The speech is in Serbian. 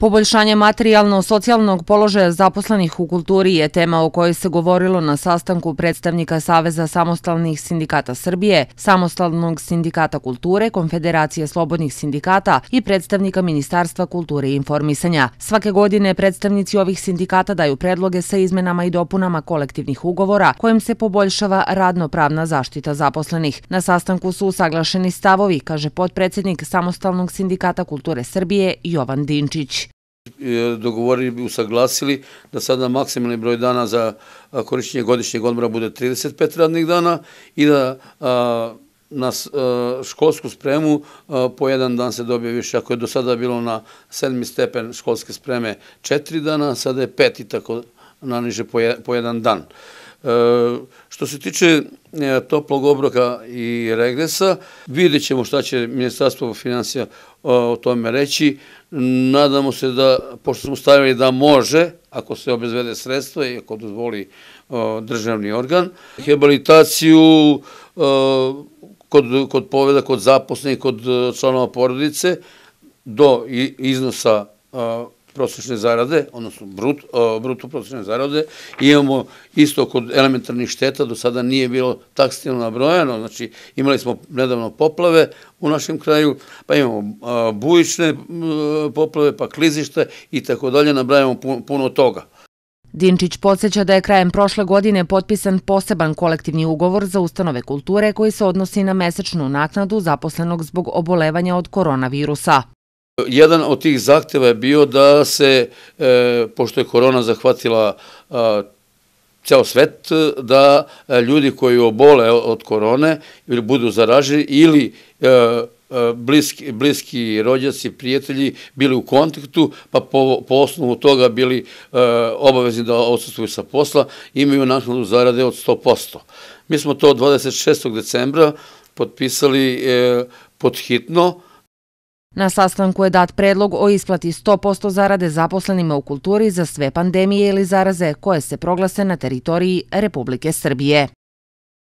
Poboljšanje materijalno-socijalnog položaja zaposlenih u kulturi je tema o kojoj se govorilo na sastanku predstavnika Saveza samostalnih sindikata Srbije, Samostalnog sindikata kulture, Konfederacije slobodnih sindikata i predstavnika Ministarstva kulture i informisanja. Svake godine predstavnici ovih sindikata daju predloge sa izmenama i dopunama kolektivnih ugovora kojim se poboljšava radno-pravna zaštita zaposlenih. Na sastanku su usaglašeni stavovi, kaže potpredsednik Samostalnog sindikata kulture Srbije Jovan Dinčić. E, dogovorili i usaglasili da sada maksimalni broj dana za korišćenje godišnjeg odmora bude 35 radnih dana i da na školsku spremu po jedan dan se dobije više. Ako je do sada bilo na sedmi stepen školske spreme četiri dana, sada je pet i tako naniže po jedan dan. Što se tiče e, toplog obroka i regresa, vidjet ćemo šta će Ministarstvo financija e, o tome reći. Nadamo se da, pošto smo stavili da može, ako se obezvede sredstva i ako dozvoli e, državni organ, rehabilitaciju kod, kod poveda, kod zaposlenih, kod članova porodice, do iznosa prosečne zarade, odnosno brut, o, e, bruto zarade, imamo isto kod elementarnih šteta, do sada nije bilo takstilno nabrojano, znači imali smo nedavno poplave u našem kraju, pa imamo a, e, bujične e, poplave, pa klizište i tako dalje, nabrajamo puno, puno toga. Dinčić podsjeća da je krajem prošle godine potpisan poseban kolektivni ugovor za ustanove kulture koji se odnosi na mesečnu naknadu zaposlenog zbog obolevanja od koronavirusa. Jedan od tih zahteva je bio da se, e, pošto je korona zahvatila ceo svet, da e, ljudi koji obole od korone ili budu zaraženi ili e, bliski, bliski rođaci, prijatelji bili u kontaktu, pa po, osnovu toga bili obavezni da odsustuju sa posla, imaju naknadu zarade od 100%. Mi smo to 26. decembra potpisali e, podhitno, Na sastanku je dat predlog o isplati 100% zarade zaposlenima u kulturi za sve pandemije ili zaraze koje se proglase na teritoriji Republike Srbije.